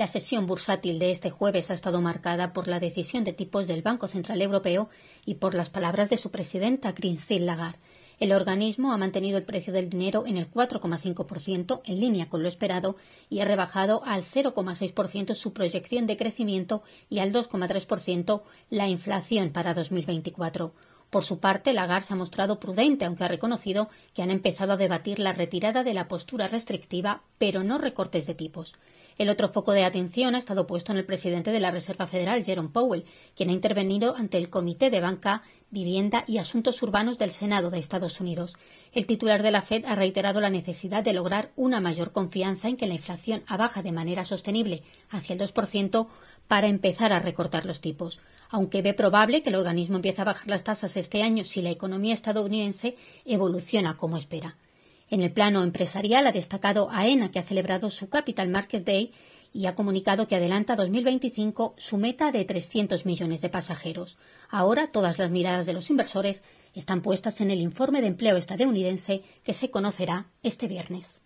La sesión bursátil de este jueves ha estado marcada por la decisión de tipos del Banco Central Europeo y por las palabras de su presidenta, Christine Lagarde. El organismo ha mantenido el precio del dinero en el 4,5% en línea con lo esperado y ha rebajado al 0,6% su proyección de crecimiento y al 2,3% la inflación para 2024. Por su parte, Lagarde se ha mostrado prudente, aunque ha reconocido que han empezado a debatir la retirada de la postura restrictiva, pero no recortes de tipos. El otro foco de atención ha estado puesto en el presidente de la Reserva Federal, Jerome Powell, quien ha intervenido ante el Comité de Banca, Vivienda y Asuntos Urbanos del Senado de Estados Unidos. El titular de la Fed ha reiterado la necesidad de lograr una mayor confianza en que la inflación abaja de manera sostenible hacia el 2% para empezar a recortar los tipos. Aunque ve probable que el organismo empiece a bajar las tasas este año si la economía estadounidense evoluciona como espera. En el plano empresarial ha destacado AENA, que ha celebrado su Capital Markets Day y ha comunicado que adelanta 2025 su meta de 300 millones de pasajeros. Ahora todas las miradas de los inversores están puestas en el informe de empleo estadounidense que se conocerá este viernes.